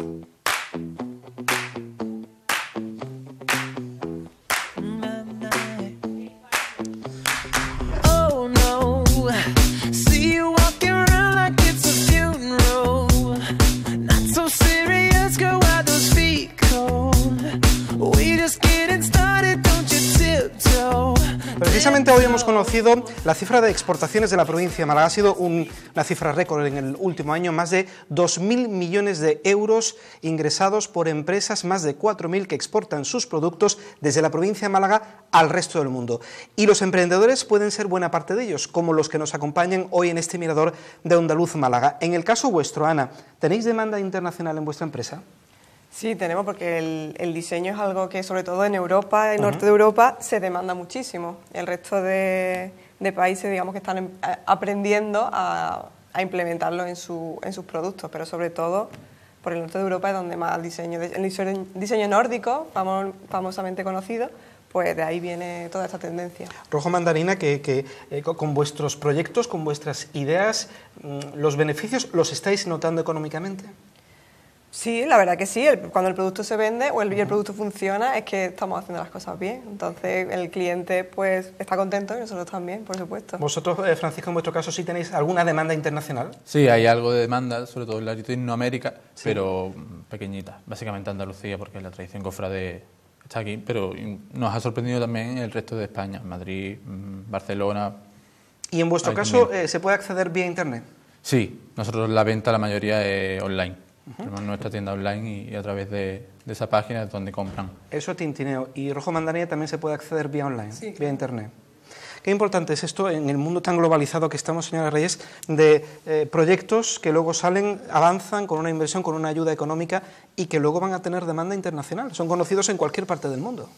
Thank you. la cifra de exportaciones de la provincia de Málaga. Ha sido una cifra récord en el último año, más de 2.000 millones de euros ingresados por empresas, más de 4.000 que exportan sus productos desde la provincia de Málaga al resto del mundo. Y los emprendedores pueden ser buena parte de ellos, como los que nos acompañan hoy en este mirador de Andaluz Málaga. En el caso vuestro, Ana, ¿tenéis demanda internacional en vuestra empresa? Sí, tenemos porque el, diseño es algo que sobre todo en Europa, en norte de Europa, se demanda muchísimo. El resto de, países, digamos, que están em, aprendiendo a, implementarlo en, sus productos, pero sobre todo por el norte de Europa es donde más el diseño, el diseño, nórdico, famosamente conocido, pues de ahí viene toda esta tendencia. Rojo Mandarina, que, eh, con vuestros proyectos, con vuestras ideas, mm, ¿los beneficios los estáis notando económicamente? Sí, la verdad que sí. cuando el producto se vende o el, producto funciona, es que estamos haciendo las cosas bien. Entonces el cliente pues está contento y nosotros también, por supuesto. Vosotros, eh, Francisco, en vuestro caso sí tenéis alguna demanda internacional. Sí, hay algo de demanda, sobre todo en la Latinoamérica, pero mm, pequeñita. Básicamente Andalucía, porque la tradición cofrade está aquí, pero nos ha sorprendido también el resto de España, Madrid, mm, Barcelona. ¿Y en vuestro caso eh, se puede acceder vía Internet? Sí, nosotros la venta la mayoría es online nuestra tienda online y, a través de, esa página es donde compran. Eso es tintineo. Y Rojo Mandarina también se puede acceder vía online, vía internet. Qué importante es esto en el mundo tan globalizado que estamos, señora Reyes, de eh, proyectos que luego salen, avanzan con una inversión, con una ayuda económica y que luego van a tener demanda internacional. Son conocidos en cualquier parte del mundo.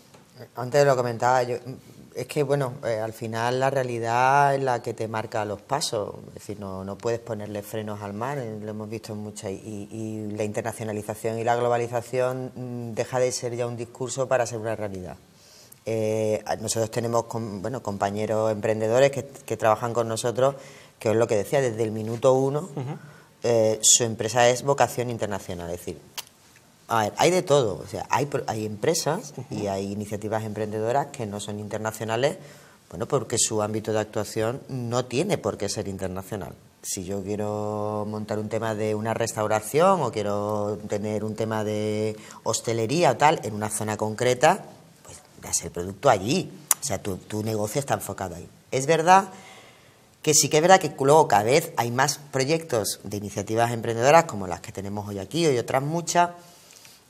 Antes lo comentaba, yo, es que, bueno, eh, al final la realidad es la que te marca los pasos, es decir, no, no puedes ponerle frenos al mar, eh, lo hemos visto en muchas, y, la internacionalización y la globalización mm, deja de ser ya un discurso para ser una realidad. Eh, nosotros tenemos bueno, compañeros emprendedores que, trabajan con nosotros, que es lo que decía, desde el minuto uno su empresa es vocación internacional, es decir, hay de todo. O sea, hay, empresas y hay iniciativas emprendedoras que no son internacionales, bueno, porque su ámbito de actuación no tiene por qué ser internacional. Si yo quiero montar un tema de una restauración o quiero tener un tema de hostelería o tal en una zona concreta, pues das el producto allí. O sea, tu, tu negocio está enfocado ahí. Es verdad que sí que es verdad que luego cada vez hay más proyectos de iniciativas emprendedoras como las que tenemos hoy aquí y otras muchas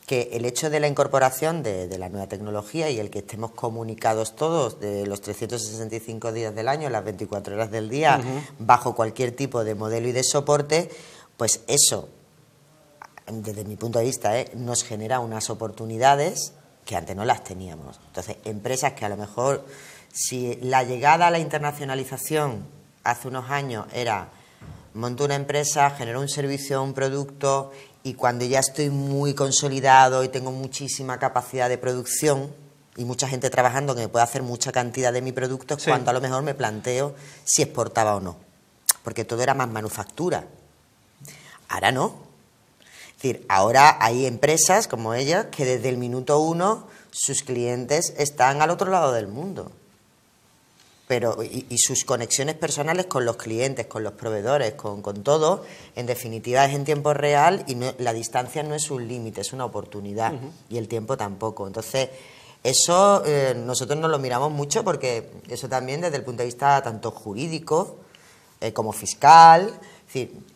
que el hecho de la incorporación de, la nueva tecnología y el que estemos comunicados todos de los 365 días del año, las 24 horas del día, bajo cualquier tipo de modelo y de soporte, pues eso, desde mi punto de vista, ¿eh? nos genera unas oportunidades que antes no las teníamos. Entonces, empresas que a lo mejor, si la llegada a la internacionalización hace unos años era, monto una empresa, genero un servicio, un producto y cuando ya estoy muy consolidado y tengo muchísima capacidad de producción y mucha gente trabajando que me puede hacer mucha cantidad de mi producto, es cuando a lo mejor me planteo si exportaba o no. Porque todo era más manufactura. Ahora no. Es decir, ahora hay empresas como ellas que desde el minuto uno sus clientes están al otro lado del mundo pero y, sus conexiones personales con los clientes, con los proveedores, con, todo, en definitiva es en tiempo real y la distancia no es un límite, es una oportunidad y el tiempo tampoco. Entonces, eso eh, nosotros no lo miramos mucho porque eso también desde el punto de vista tanto jurídico eh, como fiscal,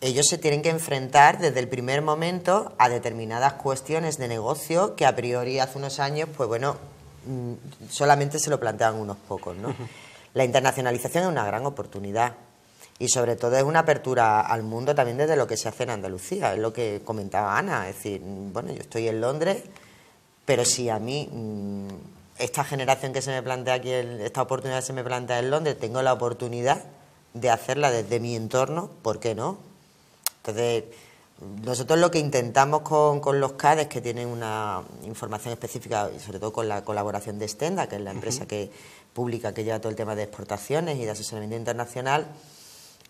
ellos se tienen que enfrentar desde el primer momento a determinadas cuestiones de negocio que a priori hace unos años, pues bueno, mm, solamente se lo planteaban unos pocos, ¿no? La internacionalización es una gran oportunidad y sobre todo es una apertura al mundo también desde lo que se hace en Andalucía, es lo que comentaba Ana, es decir, bueno, yo estoy en Londres, pero si a mí mm, esta generación que se me plantea aquí, esta oportunidad se me plantea en Londres, tengo la oportunidad de hacerla desde mi entorno, ¿por qué no? Entonces, nosotros lo que intentamos con, los CADES, que tienen una información específica, y sobre todo con la colaboración de Stenda, que es la empresa que pública que lleva todo el tema de exportaciones y de asesoramiento internacional,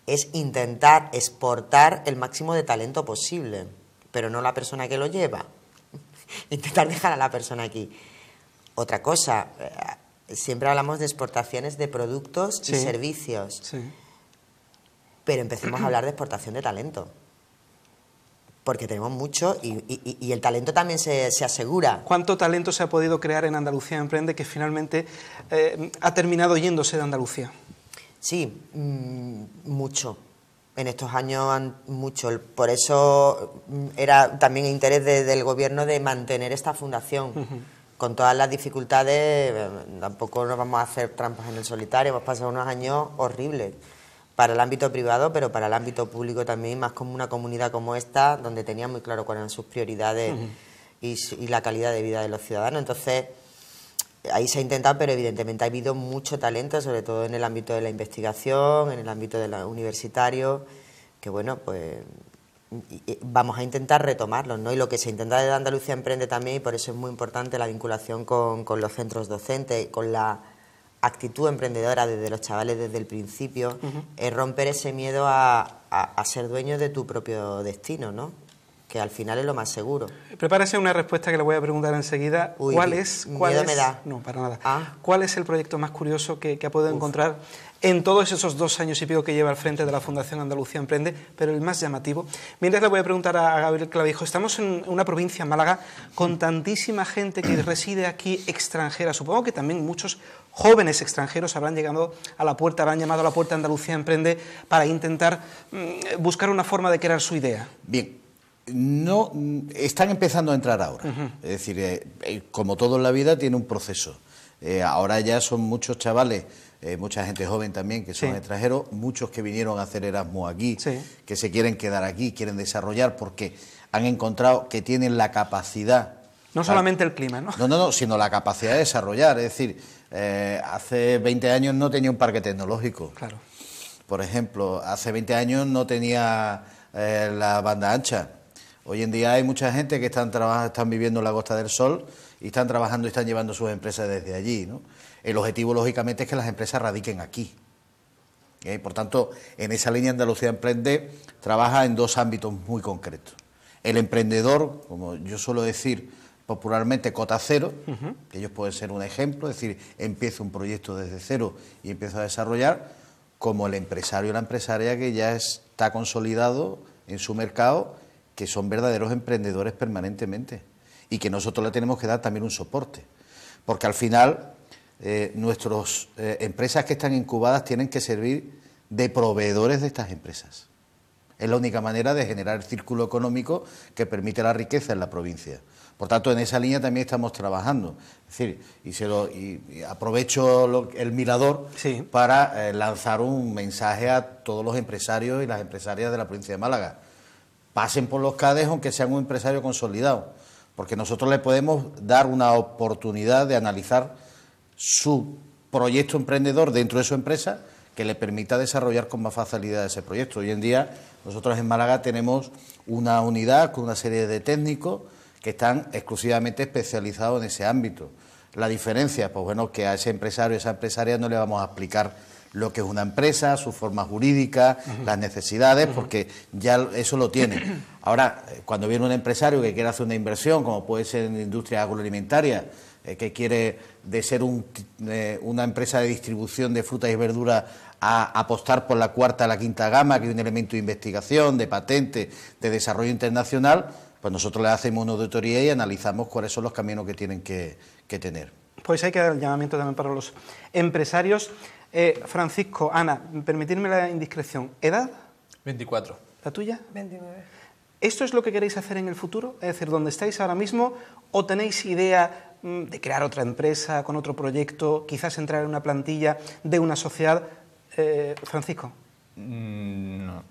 es intentar exportar el máximo de talento posible, pero no la persona que lo lleva. intentar dejar a la persona aquí. Otra cosa, eh, siempre hablamos de exportaciones de productos y servicios, pero empecemos a hablar de exportación de talento porque tenemos mucho y, el talento también se, asegura. ¿Cuánto talento se ha podido crear en Andalucía Emprende que finalmente eh, ha terminado yéndose de Andalucía? Sí, mm, mucho. En estos años mucho. Por eso mm, era también interés del gobierno de mantener esta fundación. con todas las dificultades, eh, tampoco nos vamos a hacer trampas en el solitario, hemos pasado unos años horribles para el ámbito privado, pero para el ámbito público también, más como una comunidad como esta, donde tenía muy claro cuáles eran sus prioridades y, la calidad de vida de los ciudadanos. Entonces, ahí se ha intentado, pero evidentemente ha habido mucho talento, sobre todo en el ámbito de la investigación, en el ámbito de universitario, que bueno, pues vamos a intentar retomarlo. ¿no? Y lo que se intenta de Andalucía Emprende también, y por eso es muy importante la vinculación con los centros docentes, con la actitud emprendedora desde los chavales desde el principio, es romper ese miedo a, a, ser dueño de tu propio destino, ¿no? al final es lo más seguro. Prepárese una respuesta que le voy a preguntar enseguida. ¿Cuál es? Cuál No, para nada. Ah. ¿Cuál es el proyecto más curioso que, ha podido encontrar en todos esos dos años y pico que lleva al frente de la Fundación Andalucía Emprende, pero el más llamativo. Mientras le voy a preguntar a Gabriel Clavijo, estamos en una provincia, Málaga, con tantísima gente que reside aquí extranjera. Supongo que también muchos jóvenes extranjeros habrán llegado a la puerta, habrán llamado a la puerta Andalucía Emprende para intentar mm, buscar una forma de crear su idea. Bien, no están empezando a entrar ahora. Es decir, eh, eh, como todo en la vida tiene un proceso. Eh, ahora ya son muchos chavales, mucha gente joven también que son extranjeros, muchos que vinieron a hacer Erasmus aquí, que se quieren quedar aquí, quieren desarrollar porque han encontrado que tienen la capacidad. No solamente el clima, ¿no? No, no, no, sino la capacidad de desarrollar. Es decir, hace 20 años no tenía un parque tecnológico. Claro. Por ejemplo, hace 20 años no tenía la banda ancha Hoy en día hay mucha gente que están, viviendo en la Costa del Sol y están trabajando y están llevando sus empresas desde allí. El objetivo, lógicamente, es que las empresas radiquen aquí. ¿Eh? Por tanto, en esa línea Andalucía Emprende trabaja en dos ámbitos muy concretos. El emprendedor, como yo suelo decir popularmente, cota cero, que ellos pueden ser un ejemplo, es decir, empiezo un proyecto desde cero y empiezo a desarrollar, como el empresario o la empresaria que ya está consolidado en su mercado que son verdaderos emprendedores permanentemente y que nosotros le tenemos que dar también un soporte. Porque al final eh, nuestras eh, empresas que están incubadas tienen que servir de proveedores de estas empresas. Es la única manera de generar el círculo económico que permite la riqueza en la provincia. Por tanto, en esa línea también estamos trabajando. Es decir, y, aprovecho el mirador para eh, lanzar un mensaje a todos los empresarios y las empresarias de la provincia de Málaga pasen por los CADES aunque sean un empresario consolidado, porque nosotros le podemos dar una oportunidad de analizar su proyecto emprendedor dentro de su empresa que le permita desarrollar con más facilidad ese proyecto. Hoy en día nosotros en Málaga tenemos una unidad con una serie de técnicos que están exclusivamente especializados en ese ámbito. La diferencia, pues bueno, que a ese empresario, a esa empresaria no le vamos a explicar lo que es una empresa, su forma jurídica, las necesidades, porque ya eso lo tiene. Ahora, eh, cuando viene un empresario que quiere hacer una inversión, como puede ser en industria agroalimentaria, eh, que quiere de ser eh, una empresa de distribución de frutas y verduras a apostar por la cuarta, la quinta gama, que es un elemento de investigación, de patente, de desarrollo internacional, pues nosotros le hacemos una auditoría y analizamos cuáles son los caminos que tienen que, que tener. Pues hay que dar el llamamiento también para los empresarios. Eh, Francisco, Ana, permitidme la indiscreción. ¿Edad? 24. ¿La tuya? 29. ¿Esto es lo que queréis hacer en el futuro? Es decir, ¿dónde estáis ahora mismo? ¿O tenéis idea mm, de crear otra empresa con otro proyecto, quizás entrar en una plantilla de una sociedad? Eh, Francisco. Mm, no,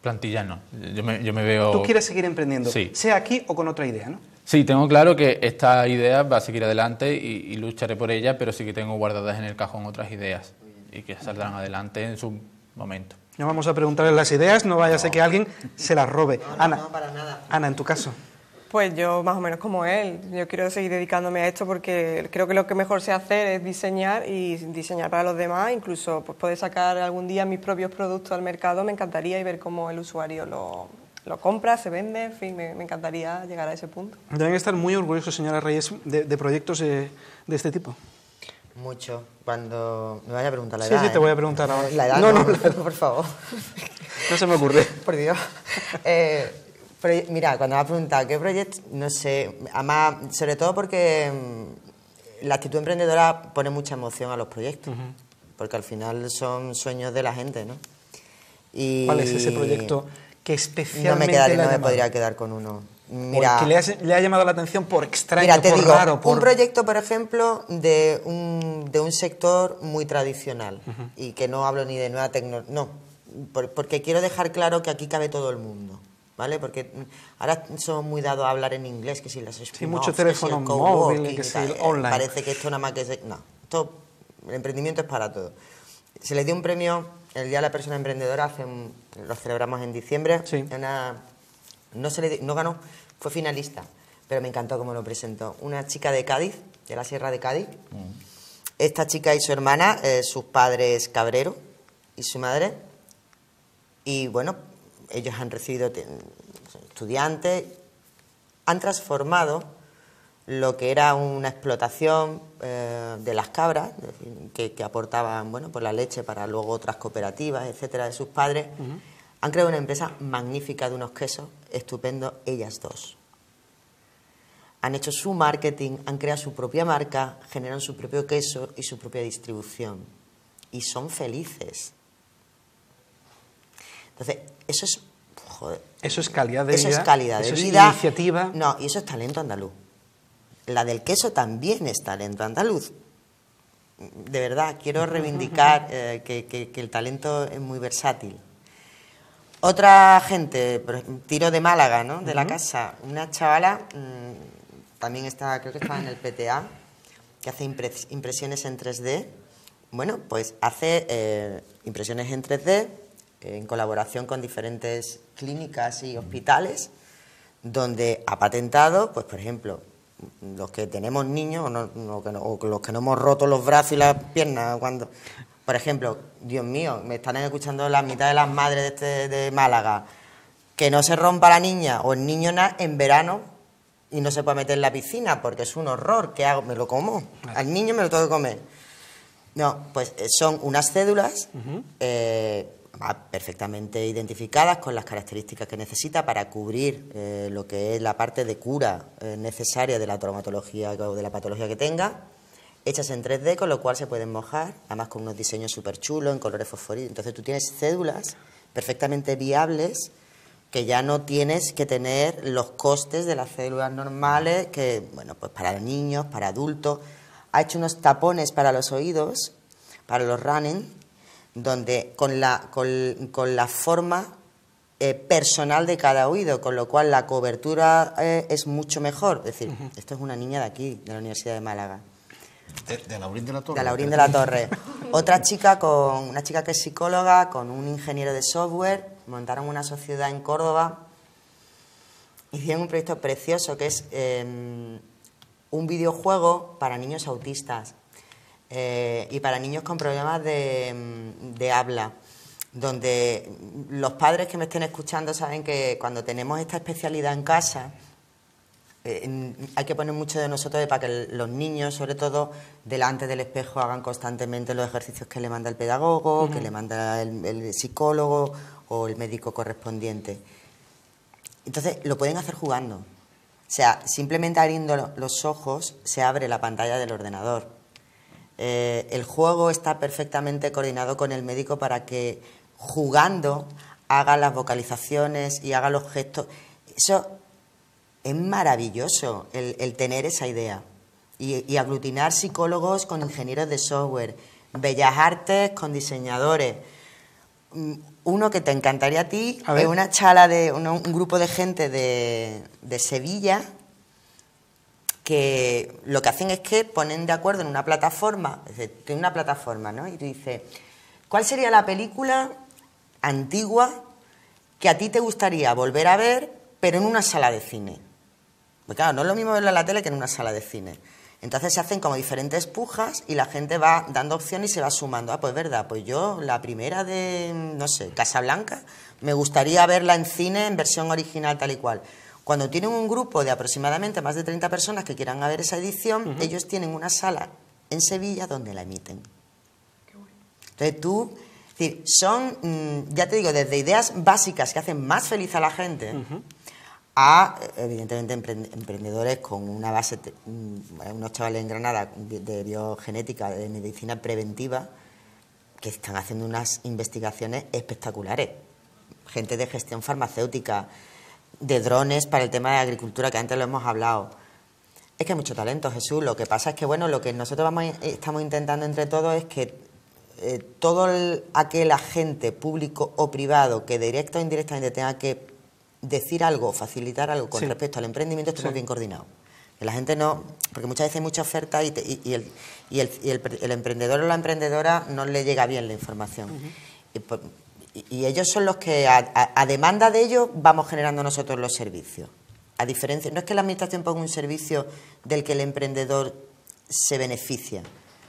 plantilla no. Yo me, veo... Tú quieres seguir emprendiendo, sí. sea aquí o con otra idea, ¿no? Sí, tengo claro que esta idea va a seguir adelante y lucharé por ella, pero sí que tengo guardadas en el cajón otras ideas y que saldrán adelante en su momento. No vamos a preguntarle las ideas, no vaya a ser que alguien se las robe. Ana, para Ana, en tu caso. Pues yo más o menos como él, yo quiero seguir dedicándome a esto porque creo que lo que mejor sé hacer es diseñar y diseñar para los demás, incluso pues poder sacar algún día mis propios productos al mercado, me encantaría y ver cómo el usuario lo, compra, se vende, en fin, me, encantaría llegar a ese punto. Deben estar muy orgullosos, señora Reyes, de, proyectos de este tipo. Mucho. Cuando me vaya a preguntar la edad. Sí, sí, te voy a ¿eh? preguntar ahora. La edad, no, no, por favor. No se me ocurre. Por Dios. Eh, mira, cuando me has preguntado qué proyecto, no sé. Además, sobre todo porque mm, la actitud emprendedora pone mucha emoción a los proyectos. Porque al final son sueños de la gente, ¿no? Y ¿Cuál es ese proyecto que especialmente. no me podría quedar con uno. Mira, porque le, ha llamado la atención por extraño, Un proyecto, por ejemplo, de un, sector muy tradicional y que no hablo ni de nueva tecnología, no, porque quiero dejar claro que aquí cabe todo el mundo. ¿Vale? Porque ahora somos muy dados a hablar en inglés, que si las Sí, mucho teléfono si móvil, que si eh, online. Parece que esto nada más que... no, esto, el emprendimiento es para todo. Se le dio un premio el Día de la Persona Emprendedora, hace lo celebramos en diciembre, sí. una no, se le, no ganó, fue finalista, pero me encantó cómo lo presentó. Una chica de Cádiz, de la Sierra de Cádiz. Mm. Esta chica y su hermana, eh, sus padres Cabrero y su madre. Y bueno, ellos han recibido estudiantes, han transformado lo que era una explotación eh, de las cabras, que, aportaban bueno, pues la leche para luego otras cooperativas, etcétera, de sus padres. Han creado una empresa magnífica de unos quesos estupendo, ellas dos. Han hecho su marketing, han creado su propia marca, generan su propio queso y su propia distribución. Y son felices. Entonces, eso es... Joder, eso es calidad de vida. Eso es calidad de iniciativa. No, y eso es talento andaluz. La del queso también es talento andaluz. De verdad, quiero reivindicar eh, que el talento es muy versátil. Otra gente, tiro de Málaga, ¿no? De la casa. Una chavala, mm, también está, creo que estaba en el PTA, que hace impresiones en 3D. Bueno, pues hace eh, impresiones en 3D en colaboración con diferentes clínicas y hospitales, donde ha patentado, pues por ejemplo, los que tenemos niños o, o, los que no hemos roto los brazos y las piernas cuando por ejemplo, Dios mío, me están escuchando la mitad de las madres de, este, Málaga. Que no se rompa la niña o el niño en verano y no se puede meter en la piscina porque es un horror. ¿Qué hago? Me lo como. Al niño me lo tengo que comer. No, pues eh, son unas cédulas eh, perfectamente identificadas con las características que necesita para cubrir eh, lo que es la parte de cura necesaria de la traumatología o de la patología que tenga hechas en 3D, con lo cual se pueden mojar, además con unos diseños súper chulos, en colores fosforitos. Entonces tú tienes cédulas perfectamente viables que ya no tienes que tener los costes de las cédulas normales, que, bueno, pues para niños, para adultos. Ha hecho unos tapones para los oídos, para los running, donde con la, con, la forma eh, personal de cada oído, con lo cual la cobertura eh, es mucho mejor. Es decir, esto es una niña de aquí, de la Universidad de Málaga. De, Laurín de la Torre. De de la Torre. Otra chica con una chica que es psicóloga, con un ingeniero de software, montaron una sociedad en Córdoba. Hicieron un proyecto precioso que es em, un videojuego para niños autistas eh, y para niños con problemas de, em, de habla donde los padres que me estén escuchando saben que cuando tenemos esta especialidad en casa, eh, hay que poner mucho de nosotros para que los niños, sobre todo delante del espejo, hagan constantemente los ejercicios que le manda el pedagogo, que le manda el, psicólogo o el médico correspondiente. Entonces, lo pueden hacer jugando. O sea, simplemente abriendo los ojos se abre la pantalla del ordenador. Eh, el juego está perfectamente coordinado con el médico para que jugando haga las vocalizaciones y haga los gestos. Eso es maravilloso el, tener esa idea y, aglutinar psicólogos con ingenieros de software, bellas artes con diseñadores. Mm, uno que te encantaría a ti es una charla de un, grupo de gente de, Sevilla que lo que hacen es que ponen de acuerdo en una plataforma, es una plataforma, ¿no? Y tú dices, ¿cuál sería la película antigua que a ti te gustaría volver a ver, pero en una sala de cine? Pues claro, no es lo mismo verlo en la tele que en una sala de cine. Entonces se hacen como diferentes pujas y la gente va dando opciones y se va sumando. Ah, pues verdad, pues yo la primera de, no sé, Casablanca, me gustaría verla en cine en versión original tal y cual. Cuando tienen un grupo de aproximadamente más de 30 personas que quieran ver esa edición, ellos tienen una sala en Sevilla donde la emiten. Qué bueno. Entonces tú, es son, mm, ya te digo, desde ideas básicas que hacen más feliz a la gente a, evidentemente, emprendedores con una base, unos chavales en Granada de biogenética, de medicina preventiva, que están haciendo unas investigaciones espectaculares. Gente de gestión farmacéutica, de drones para el tema de agricultura, que antes lo hemos hablado. Es que hay mucho talento, Jesús. Lo que pasa es que, bueno, lo que nosotros vamos, eh, estamos intentando entre todos es que eh, todo aquel agente público o privado que directo o indirectamente tenga que decir algo, facilitar algo con respecto al emprendimiento, estemos bien coordinados. la gente no, porque muchas veces hay mucha oferta y, y, el, emprendedor o la emprendedora no le llega bien la información. Pues, y, ellos son los que, a, a demanda de ellos, vamos generando nosotros los servicios. A diferencia, no es que la administración ponga un servicio del que el emprendedor se beneficia,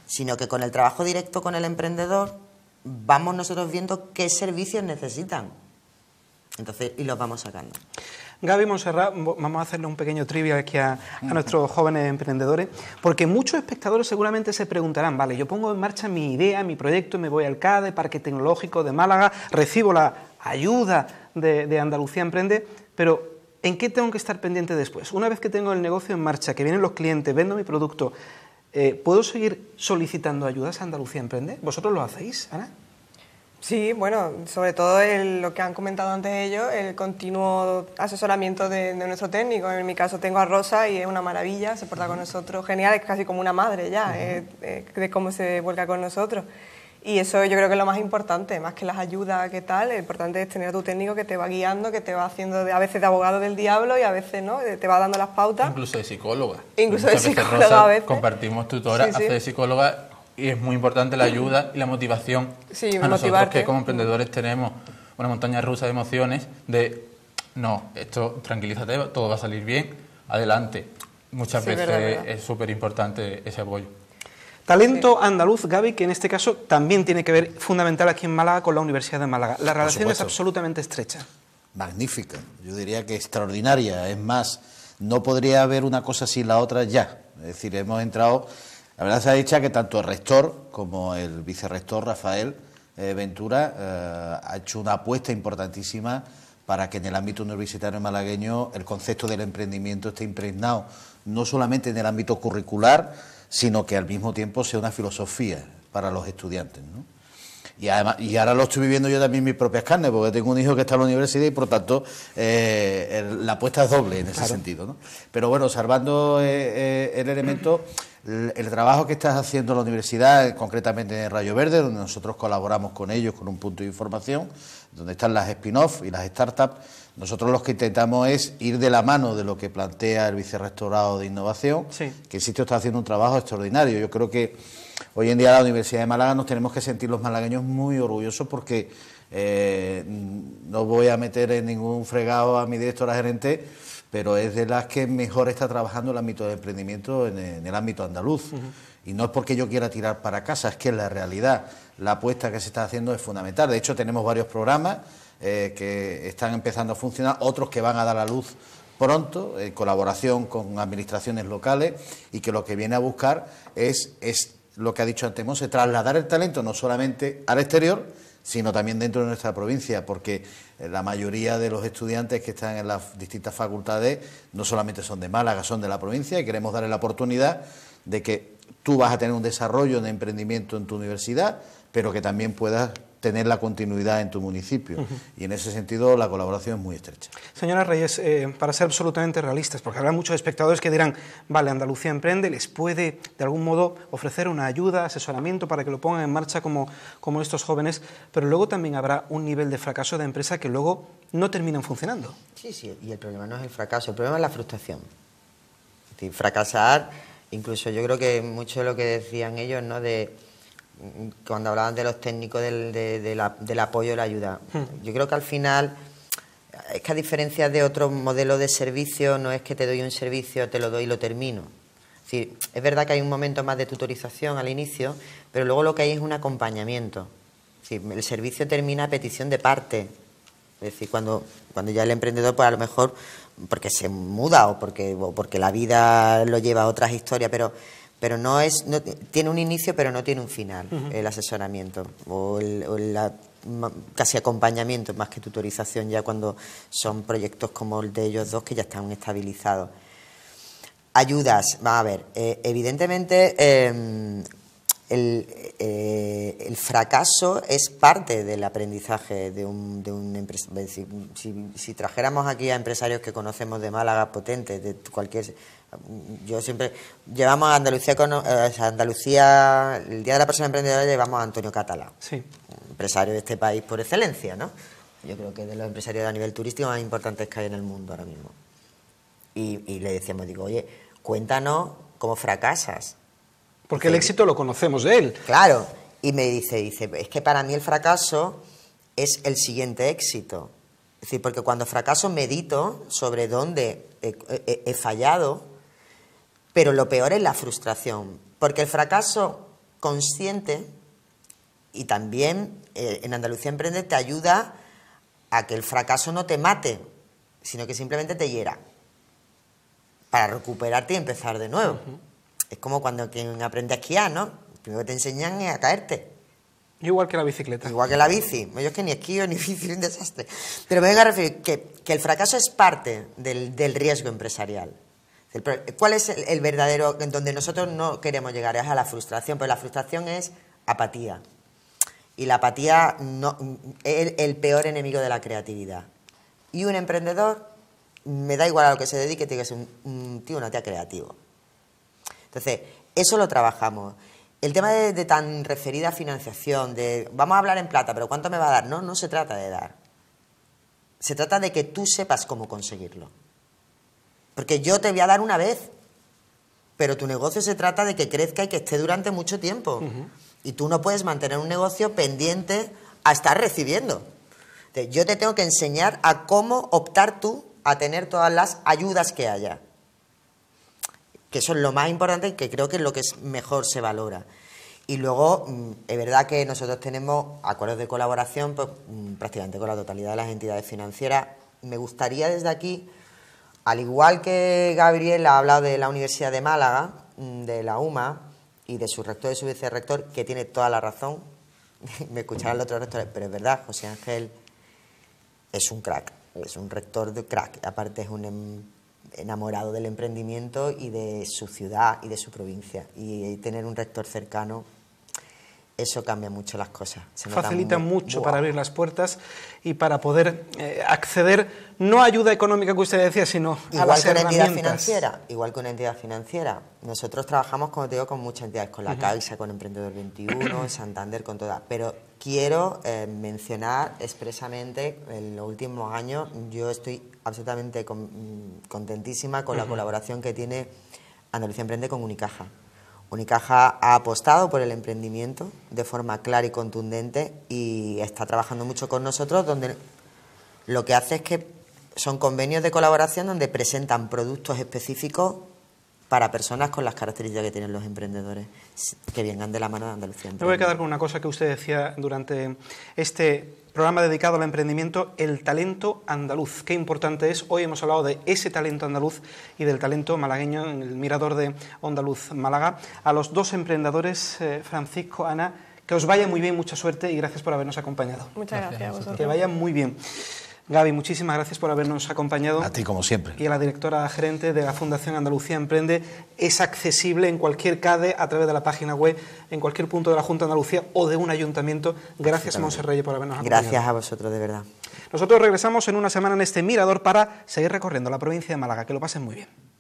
sino que con el trabajo directo con el emprendedor vamos nosotros viendo qué servicios necesitan. Entonces, y los vamos sacando. Gaby Monserrat, vamos a hacerle un pequeño trivia aquí a, nuestros jóvenes emprendedores, porque muchos espectadores seguramente se preguntarán, vale, yo pongo en marcha mi idea, mi proyecto, me voy al CADE, Parque Tecnológico de Málaga, recibo la ayuda de, Andalucía Emprende, pero ¿en qué tengo que estar pendiente después? Una vez que tengo el negocio en marcha, que vienen los clientes, vendo mi producto, eh, ¿puedo seguir solicitando ayudas a Andalucía Emprende? ¿Vosotros lo hacéis, Ana? Sí, bueno, sobre todo lo que han comentado antes ellos, el continuo asesoramiento de, nuestro técnico. En mi caso tengo a Rosa y es una maravilla, se porta con nosotros genial, es casi como una madre ya, eh, eh, de cómo se vuelca con nosotros. Y eso yo creo que es lo más importante, más que las ayudas, que tal, lo importante es tener a tu técnico que te va guiando, que te va haciendo a veces de abogado del diablo y a veces no, te va dando las pautas. Incluso de psicóloga. Incluso de psicóloga veces a Compartimos tutoras, de psicóloga y es muy importante la ayuda y la motivación sí, a nosotros que como emprendedores tenemos una montaña rusa de emociones de no, esto tranquilízate, todo va a salir bien, adelante. Muchas veces es súper importante ese apoyo. Talento andaluz, Gaby, que en este caso también tiene que ver fundamental aquí en Málaga con la Universidad de Málaga. La relación es absolutamente estrecha. Magnífica, yo diría que extraordinaria. Es más, no podría haber una cosa sin la otra ya. Es decir, hemos entrado la verdad se ha dicho que tanto el rector como el vicerrector Rafael eh, Ventura eh, ha hecho una apuesta importantísima para que en el ámbito universitario malagueño el concepto del emprendimiento esté impregnado no solamente en el ámbito curricular, sino que al mismo tiempo sea una filosofía para los estudiantes. ¿no? Y, ahora lo estoy viviendo yo también mis propias carnes, porque tengo un hijo que está en la universidad y por tanto eh, la apuesta es doble en ese sentido. Pero bueno, salvando eh, eh, el elemento, el, trabajo que estás haciendo la universidad, concretamente en Rayo Verde, donde nosotros colaboramos con ellos con un punto de información, donde están las spin-off y las startups, nosotros lo que intentamos es ir de la mano de lo que plantea el vicerrectorado de innovación, que el sitio está haciendo un trabajo extraordinario. Yo creo que Hoy en día la Universidad de Málaga nos tenemos que sentir los malagueños muy orgullosos porque eh, no voy a meter en ningún fregado a mi directora gerente, pero es de las que mejor está trabajando el ámbito de emprendimiento en, el ámbito andaluz. Y no es porque yo quiera tirar para casa, es que es la realidad. La apuesta que se está haciendo es fundamental. De hecho, tenemos varios programas eh, que están empezando a funcionar, otros que van a dar a luz pronto, en colaboración con administraciones locales, y que lo que viene a buscar es, es lo que ha dicho antes es trasladar el talento no solamente al exterior, sino también dentro de nuestra provincia, porque eh, la mayoría de los estudiantes que están en las distintas facultades no solamente son de Málaga, son de la provincia y queremos darle la oportunidad de que tú vas a tener un desarrollo de emprendimiento en tu universidad, pero que también puedas tener la continuidad en tu municipio. Y en ese sentido la colaboración es muy estrecha. Señora Reyes, eh, para ser absolutamente realistas, porque habrá muchos espectadores que dirán, vale, Andalucía Emprende les puede de algún modo ofrecer una ayuda, asesoramiento para que lo pongan en marcha como, como estos jóvenes, pero luego también habrá un nivel de fracaso de empresa que luego no terminan funcionando. Sí, sí, y el problema no es el fracaso, el problema es la frustración. Es fracasar, incluso yo creo que mucho de lo que decían ellos, ¿no? De, cuando hablaban de los técnicos, del, del apoyo y la ayuda. Hmm. Yo creo que al final, es que a diferencia de otro modelo de servicio, no es que te doy un servicio, te lo doy y lo termino. Es, es verdad que hay un momento más de tutorización al inicio, pero luego lo que hay es un acompañamiento. Es el servicio termina a petición de parte. Es decir, cuando, cuando ya el emprendedor, pues a lo mejor porque se muda o porque, o porque la vida lo lleva a otras historias, pero pero no es tiene un inicio pero no tiene un final el asesoramiento o, el, casi acompañamiento más que tutorización ya cuando son proyectos como el de ellos dos que ya están estabilizados ayudas va a ver eh, evidentemente em, eh, el, fracaso es parte del aprendizaje de un, de un empresario. Si, trajéramos aquí a empresarios que conocemos de Málaga, potentes, de cualquier... Yo siempre... Llevamos a Andalucía, eh, Andalucía el Día de la Persona Emprendedora llevamos a Antonio Catalá, empresario de este país por excelencia, ¿no? Yo creo que de los empresarios a nivel turístico más importantes que hay en el mundo ahora mismo. Y, y le decíamos, digo, oye, cuéntanos cómo fracasas, porque el éxito lo conocemos de él. Claro. Y me dice, dice, es que para mí el fracaso es el siguiente éxito. Es decir, porque cuando fracaso medito sobre dónde he, fallado, pero lo peor es la frustración. Porque el fracaso consciente y también eh, en Andalucía Emprende te ayuda a que el fracaso no te mate, sino que simplemente te hiera para recuperarte y empezar de nuevo. Es como cuando quien aprende a esquiar, ¿no? Lo primero que te enseñan es a caerte. Igual que la bicicleta. Igual que la bici. Yo es que ni esquío, ni bici, un desastre. Pero me vengo a referir que, el fracaso es parte del, riesgo empresarial. ¿Cuál es el, verdadero, en donde nosotros no queremos llegar? Es a la frustración, pues la frustración es apatía. Y la apatía es el, peor enemigo de la creatividad. Y un emprendedor, me da igual a lo que se dedique, tiene que ser un, un tío, una tía creativo. Entonces, eso lo trabajamos. El tema de, tan referida financiación, de vamos a hablar en plata, pero ¿cuánto me va a dar? No, no se trata de dar. Se trata de que tú sepas cómo conseguirlo. Porque yo te voy a dar una vez, pero tu negocio se trata de que crezca y que esté durante mucho tiempo. Y tú no puedes mantener un negocio pendiente a estar recibiendo. Yo te tengo que enseñar a cómo optar tú a tener todas las ayudas que haya que eso es lo más importante y que creo que es lo que mejor se valora. Y luego, mm, es verdad que nosotros tenemos acuerdos de colaboración pues, mm, prácticamente con la totalidad de las entidades financieras. Me gustaría desde aquí, al igual que Gabriel ha hablado de la Universidad de Málaga, mm, de la UMA y de su rector y su vicerrector, que tiene toda la razón, me escucharán los otros rectores, pero es verdad, José Ángel es un crack, es un rector de crack, aparte es un em- enamorado del emprendimiento y de su ciudad y de su provincia. Y tener un rector cercano eso cambia mucho las cosas. Se Facilita mucho para abrir las puertas y para poder eh, acceder, no a ayuda económica que usted decía, sino igual a las financiera. Igual que una entidad financiera. Nosotros trabajamos, como te digo, con muchas entidades, con la Caixa, con Emprendedor 21, Santander, con todas. Pero quiero eh, mencionar expresamente, en los últimos años, yo estoy absolutamente mm, contentísima con la colaboración que tiene Andalucía Emprende con Unicaja. Unicaja ha apostado por el emprendimiento de forma clara y contundente y está trabajando mucho con nosotros donde lo que hace es que son convenios de colaboración donde presentan productos específicos para personas con las características que tienen los emprendedores, que vengan de la mano de Andalucía. Me voy a quedar con una cosa que usted decía durante este programa dedicado al emprendimiento, el talento andaluz. Qué importante es. Hoy hemos hablado de ese talento andaluz y del talento malagueño en el Mirador de Andaluz, Málaga. A los dos emprendedores, eh, Francisco, Ana, que os vaya muy bien, mucha suerte y gracias por habernos acompañado. Muchas gracias. Que vaya muy bien. Gaby, muchísimas gracias por habernos acompañado. A ti, como siempre. Y a la directora gerente de la Fundación Andalucía Emprende. Es accesible en cualquier CADE a través de la página web, en cualquier punto de la Junta de Andalucía o de un ayuntamiento. Gracias, Monserrey, por habernos acompañado. Gracias a vosotros, de verdad. Nosotros regresamos en una semana en este mirador para seguir recorriendo la provincia de Málaga. Que lo pasen muy bien.